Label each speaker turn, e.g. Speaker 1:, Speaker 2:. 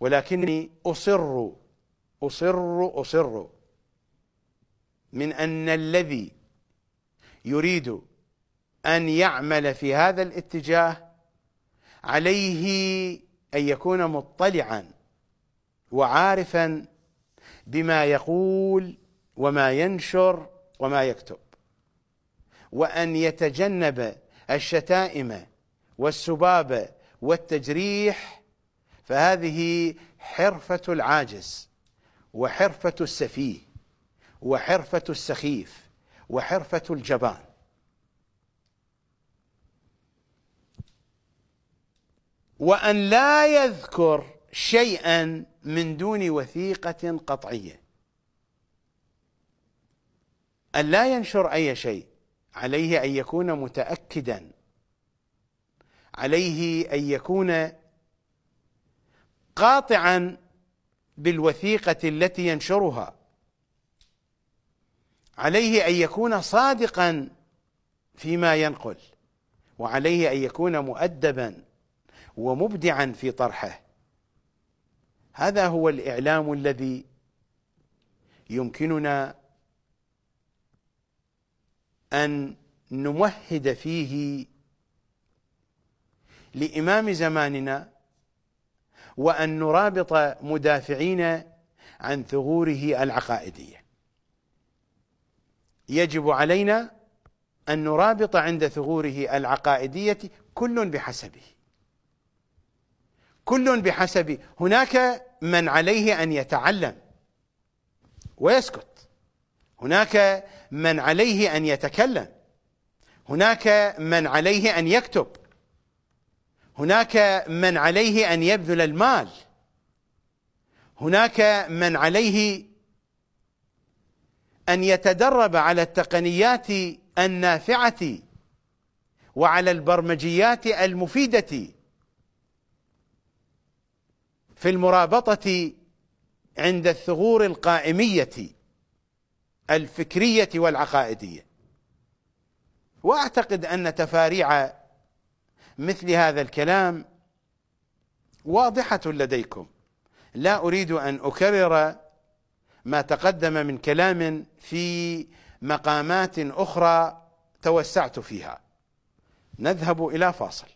Speaker 1: ولكني أصر أصر أصر من أن الذي يريد أن يعمل في هذا الاتجاه عليه أن يكون مطلعا وعارفا بما يقول وما ينشر وما يكتب وأن يتجنب الشتائم والسباب والتجريح فهذه حرفة العاجز وحرفة السفيه وحرفة السخيف وحرفة الجبان وأن لا يذكر شيئا من دون وثيقة قطعية أن لا ينشر أي شيء عليه أن يكون متأكدا عليه أن يكون قاطعا بالوثيقه التي ينشرها عليه ان يكون صادقا فيما ينقل وعليه ان يكون مؤدبا ومبدعا في طرحه هذا هو الاعلام الذي يمكننا ان نمهد فيه لامام زماننا وأن نرابط مدافعين عن ثغوره العقائدية يجب علينا أن نرابط عند ثغوره العقائدية كل بحسبه كل بحسبه هناك من عليه أن يتعلم ويسكت هناك من عليه أن يتكلم هناك من عليه أن يكتب هناك من عليه ان يبذل المال هناك من عليه ان يتدرب على التقنيات النافعه وعلى البرمجيات المفيده في المرابطه عند الثغور القائميه الفكريه والعقائديه واعتقد ان تفاريع مثل هذا الكلام واضحة لديكم لا أريد أن أكرر ما تقدم من كلام في مقامات أخرى توسعت فيها نذهب إلى فاصل